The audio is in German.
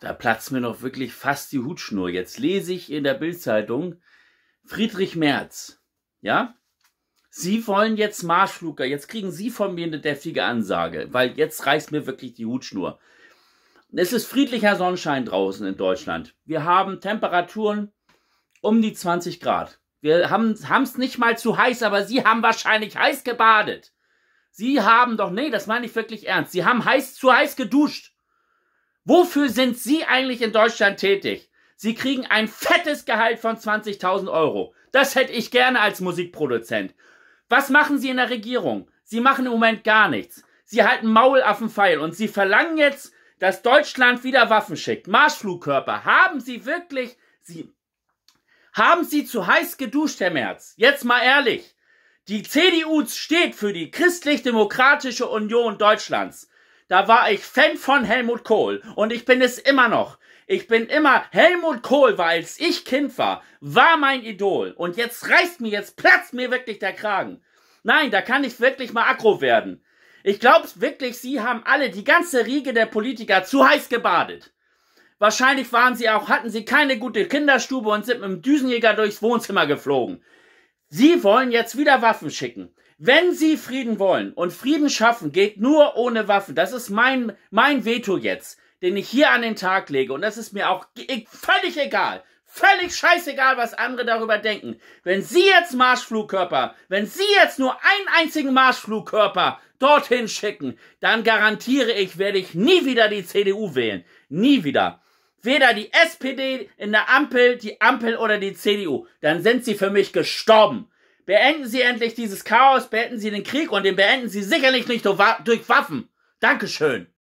Da platzt mir noch wirklich fast die Hutschnur. Jetzt lese ich in der Bildzeitung Friedrich Merz. Ja? Sie wollen jetzt Marschfluger. Jetzt kriegen Sie von mir eine deftige Ansage, weil jetzt reißt mir wirklich die Hutschnur. Es ist friedlicher Sonnenschein draußen in Deutschland. Wir haben Temperaturen um die 20 Grad. Wir haben es nicht mal zu heiß, aber Sie haben wahrscheinlich heiß gebadet. Sie haben doch, nee, das meine ich wirklich ernst. Sie haben heiß zu heiß geduscht. Wofür sind Sie eigentlich in Deutschland tätig? Sie kriegen ein fettes Gehalt von 20.000 Euro. Das hätte ich gerne als Musikproduzent. Was machen Sie in der Regierung? Sie machen im Moment gar nichts. Sie halten Maul auf den Pfeil und Sie verlangen jetzt, dass Deutschland wieder Waffen schickt. Marschflugkörper. Haben Sie wirklich, Sie, haben Sie zu heiß geduscht, Herr Merz? Jetzt mal ehrlich. Die CDU steht für die Christlich-Demokratische Union Deutschlands. Da war ich Fan von Helmut Kohl und ich bin es immer noch. Ich bin immer, Helmut Kohl war, als ich Kind war, war mein Idol. Und jetzt reißt mir, jetzt platzt mir wirklich der Kragen. Nein, da kann ich wirklich mal aggro werden. Ich glaube wirklich, sie haben alle, die ganze Riege der Politiker, zu heiß gebadet. Wahrscheinlich waren sie auch, hatten sie keine gute Kinderstube und sind mit dem Düsenjäger durchs Wohnzimmer geflogen. Sie wollen jetzt wieder Waffen schicken. Wenn Sie Frieden wollen und Frieden schaffen geht nur ohne Waffen. Das ist mein, mein Veto jetzt, den ich hier an den Tag lege. Und das ist mir auch e-, völlig egal. Völlig scheißegal, was andere darüber denken. Wenn Sie jetzt Marschflugkörper, wenn Sie jetzt nur einen einzigen Marschflugkörper dorthin schicken, dann garantiere ich, werde ich nie wieder die CDU wählen. Nie wieder weder die SPD in der Ampel, die Ampel oder die CDU, dann sind sie für mich gestorben. Beenden Sie endlich dieses Chaos, beenden Sie den Krieg und den beenden Sie sicherlich nicht durch Waffen. Dankeschön.